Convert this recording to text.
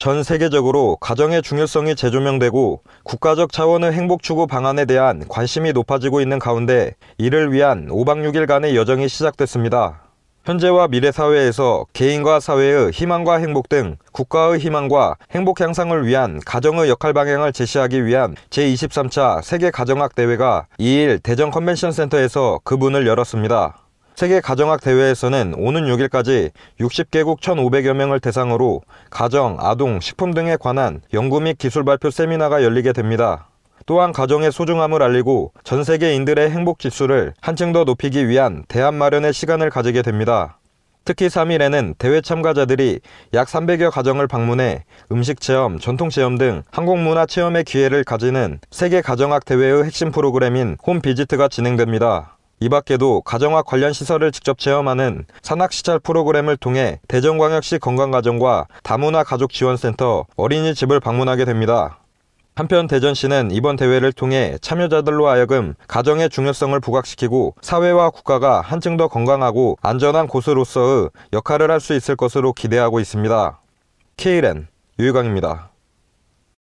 전 세계적으로 가정의 중요성이 재조명되고 국가적 차원의 행복 추구 방안에 대한 관심이 높아지고 있는 가운데 이를 위한 5박 6일간의 여정이 시작됐습니다. 현재와 미래 사회에서 개인과 사회의 희망과 행복 등 국가의 희망과 행복 향상을 위한 가정의 역할 방향을 제시하기 위한 제23차 세계 가정학 대회가 2일 대전 컨벤션 센터에서 그 문을 열었습니다. 세계 가정학 대회에서는 오는 6일까지 60개국 1,500여 명을 대상으로 가정, 아동, 식품 등에 관한 연구 및 기술 발표 세미나가 열리게 됩니다. 또한 가정의 소중함을 알리고 전 세계인들의 행복 지수를 한층 더 높이기 위한 대안 마련의 시간을 가지게 됩니다. 특히 3일에는 대회 참가자들이 약 300여 가정을 방문해 음식 체험, 전통 체험 등 한국 문화 체험의 기회를 가지는 세계 가정학 대회의 핵심 프로그램인 홈 비지트가 진행됩니다. 이 밖에도 가정화 관련 시설을 직접 체험하는 산학시찰 프로그램을 통해 대전광역시 건강가정과 다문화 가족지원센터 어린이집을 방문하게 됩니다. 한편 대전시는 이번 대회를 통해 참여자들로 하여금 가정의 중요성을 부각시키고 사회와 국가가 한층 더 건강하고 안전한 곳으로서의 역할을 할 수 있을 것으로 기대하고 있습니다. k l 렌 유유강입니다.